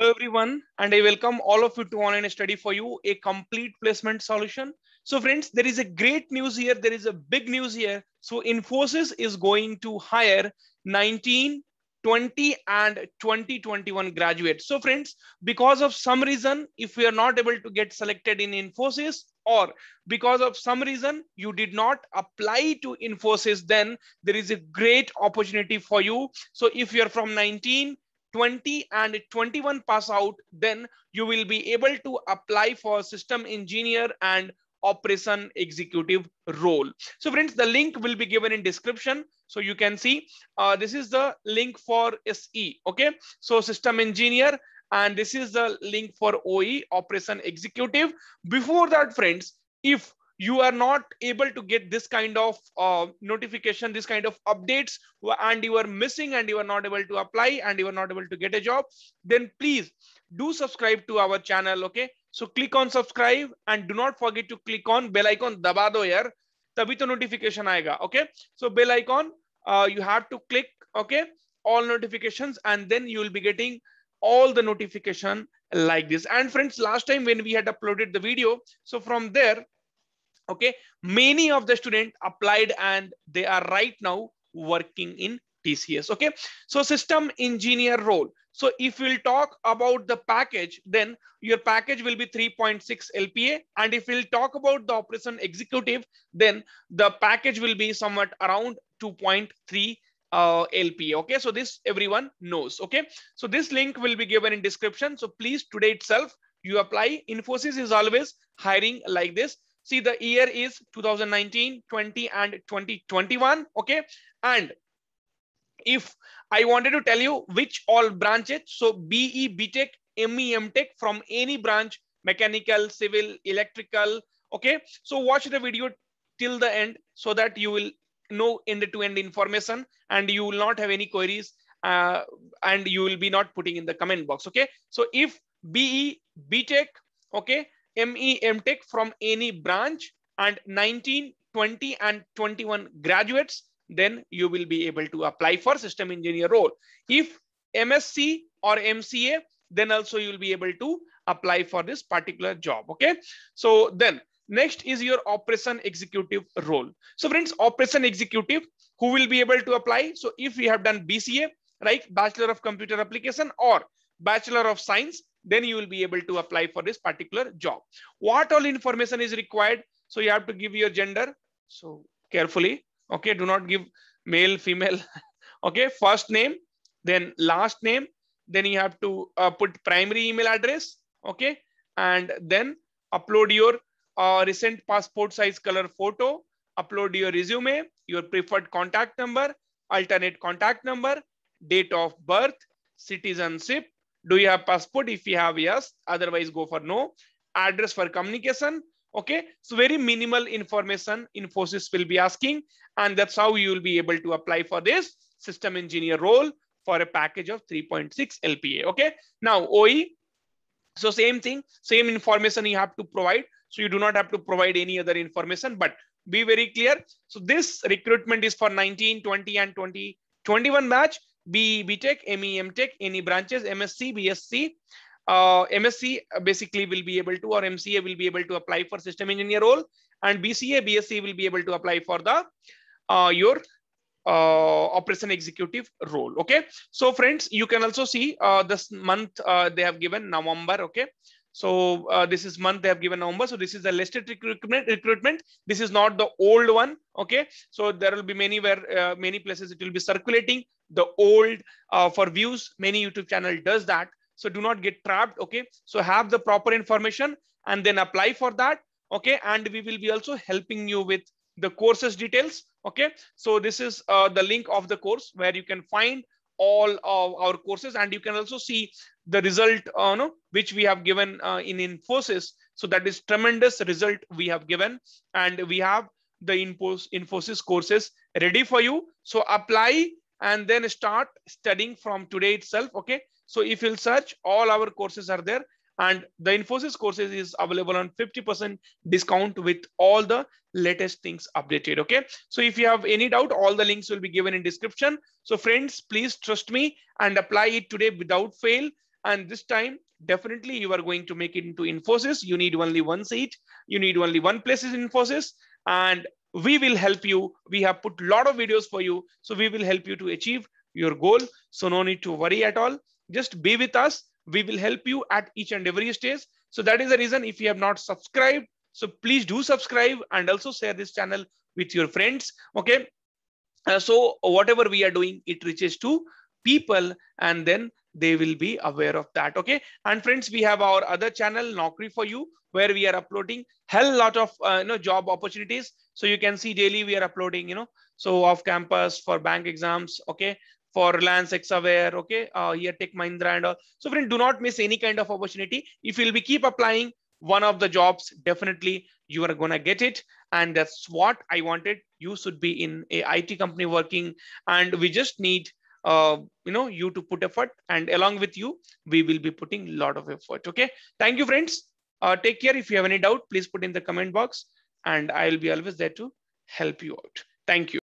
Hello everyone and I welcome all of you to online study for you a complete placement solution. So friends there is a great news here there is a big news here. So Infosys is going to hire 19 20 and 2021 graduates. So friends, because of some reason, if we are not able to get selected in Infosys or because of some reason you did not apply to Infosys, then there is a great opportunity for you. So if you're from 19, 20 and 21 pass out, then you will be able to apply for system engineer and operation executive role. So friends, the link will be given in description. So you can see uh, this is the link for SE. Okay, so system engineer and this is the link for OE operation executive. Before that friends, if you are not able to get this kind of uh, notification, this kind of updates, and you are missing and you are not able to apply and you are not able to get a job, then please do subscribe to our channel. Okay. So click on subscribe and do not forget to click on bell icon. Daba do yaar. Tabhi to notification aega. Okay. So bell icon, uh, you have to click. Okay. All notifications and then you will be getting all the notification like this. And friends, last time when we had uploaded the video, so from there, Okay. Many of the student applied and they are right now working in TCS. Okay. So system engineer role. So if we'll talk about the package, then your package will be 3.6 LPA. And if we'll talk about the operation executive, then the package will be somewhat around 2.3 uh, LPA. Okay. So this everyone knows. Okay. So this link will be given in description. So please today itself, you apply. Infosys is always hiring like this. See the year is 2019, 20 and 2021. Okay. And if I wanted to tell you which all branches, so BE, BTech, ME, MTech from any branch, mechanical, civil, electrical. Okay. So watch the video till the end so that you will know end-to-end -end information and you will not have any queries uh, and you will be not putting in the comment box. Okay. So if BE, BTech, okay, ME MTech from any branch and 19, 20 and 21 graduates, then you will be able to apply for system engineer role. If MSc or MCA, then also you'll be able to apply for this particular job. Okay. So then next is your operation executive role. So friends, operation executive, who will be able to apply? So if we have done BCA, right, Bachelor of Computer Application or Bachelor of Science, then you will be able to apply for this particular job. What all information is required? So you have to give your gender. So carefully, okay, do not give male, female, okay, first name, then last name, then you have to uh, put primary email address, okay, and then upload your uh, recent passport size color photo, upload your resume, your preferred contact number, alternate contact number, date of birth, citizenship, do you have passport? If you have, yes. Otherwise, go for no. Address for communication. Okay. So very minimal information Infosys will be asking. And that's how you will be able to apply for this system engineer role for a package of 3.6 LPA. Okay. Now OE. So same thing, same information you have to provide. So you do not have to provide any other information, but be very clear. So this recruitment is for 19, 20 and 20, 21 batch. B, B Tech, ME, Tech, any branches, MSc, BSc, uh, MSc basically will be able to or MCA will be able to apply for system engineer role and BCA, BSc will be able to apply for the uh, your uh, operation executive role. Okay. So friends, you can also see uh, this month uh, they have given November. Okay. So uh, this is month they have given number. So this is the listed recruitment. Recruitment. This is not the old one. Okay. So there will be many where uh, many places it will be circulating the old uh, for views. Many YouTube channel does that. So do not get trapped. Okay. So have the proper information and then apply for that. Okay. And we will be also helping you with the courses details. Okay. So this is uh, the link of the course where you can find all of our courses. And you can also see the result uh, no, which we have given uh, in Infosys. So that is tremendous result we have given. And we have the Infosys courses ready for you. So apply and then start studying from today itself. Okay. So if you'll search, all our courses are there. And the Infosys courses is available on 50% discount with all the latest things updated. Okay. So if you have any doubt, all the links will be given in description. So friends, please trust me and apply it today without fail. And this time, definitely you are going to make it into Infosys. You need only one seat. You need only one place in Infosys. And we will help you. We have put a lot of videos for you. So we will help you to achieve your goal. So no need to worry at all. Just be with us we will help you at each and every stage. So that is the reason if you have not subscribed, so please do subscribe and also share this channel with your friends. Okay. Uh, so whatever we are doing, it reaches to people and then they will be aware of that. Okay. And friends, we have our other channel, Naukri for you, where we are uploading hell lot of uh, you know, job opportunities. So you can see daily we are uploading, you know, so off campus for bank exams. Okay for Reliance Exaware, okay, uh, here take Mahindra and all. So friend, do not miss any kind of opportunity. If you'll be keep applying one of the jobs, definitely you are gonna get it. And that's what I wanted. You should be in a IT company working and we just need uh, you know, you to put effort and along with you, we will be putting a lot of effort. Okay. Thank you friends. Uh, take care. If you have any doubt, please put in the comment box and I'll be always there to help you out. Thank you.